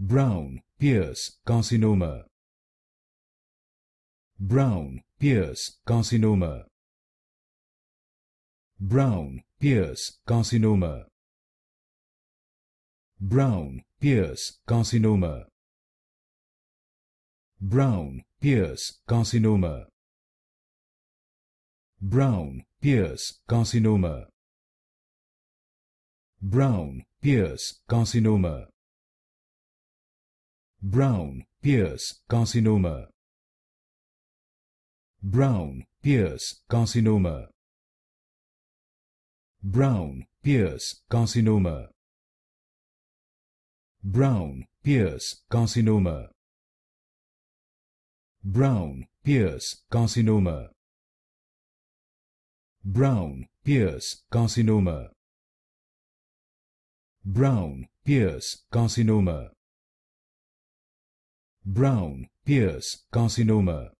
brown, pierce, carcinoma, brown, pierce, carcinoma, brown, pierce, carcinoma, brown, pierce, carcinoma, brown, pierce, carcinoma, brown, pierce, carcinoma, brown, pierce, carcinoma brown, pierce, carcinoma, brown, pierce, carcinoma, brown, pierce, carcinoma, brown, pierce, carcinoma, brown, pierce, carcinoma, brown, pierce, carcinoma, brown, pierce, carcinoma brown, Pierce carcinoma.